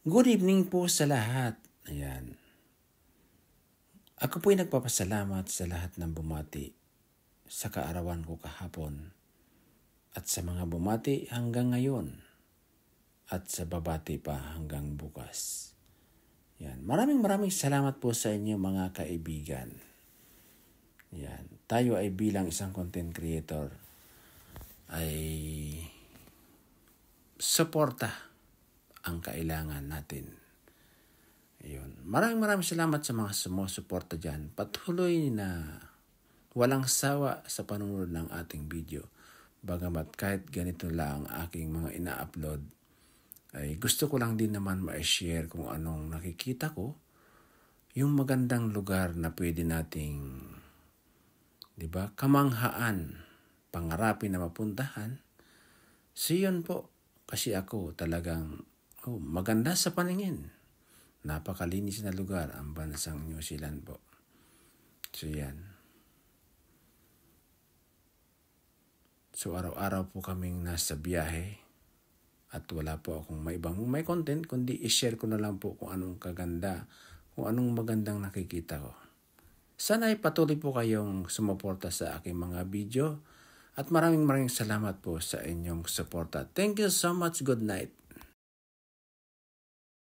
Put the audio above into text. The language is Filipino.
Good evening po sa lahat. Ayan. Ako po'y nagpapasalamat sa lahat ng bumati sa kaarawan ko kahapon at sa mga bumati hanggang ngayon at sa babati pa hanggang bukas. Yan. Maraming maraming salamat po sa inyo mga kaibigan. Yan. Tayo ay bilang isang content creator ay suporta ang kailangan natin. Ayun. Maraming maraming salamat sa mga sumusuporta dyan. Patuloy na walang sawa sa panunod ng ating video. Bagamat kahit ganito lang ang aking mga ina-upload, ay gusto ko lang din naman ma-share kung anong nakikita ko yung magandang lugar na pwede nating 'di ba? Kamanghaan, pangarapin na mapuntahan. So yun po kasi ako talagang Oh, maganda sa paningin. Napakalinis na lugar ang bansang New Zealand po. So yan. So araw-araw po kaming nasa biyahe at wala po akong may ibang may content kundi i-share ko na lang po kung anong kaganda, kung anong magandang nakikita ko. Sana ay patuloy po kayong sumuporta sa aking mga video at maraming maraming salamat po sa inyong suporta. Thank you so much. Good night.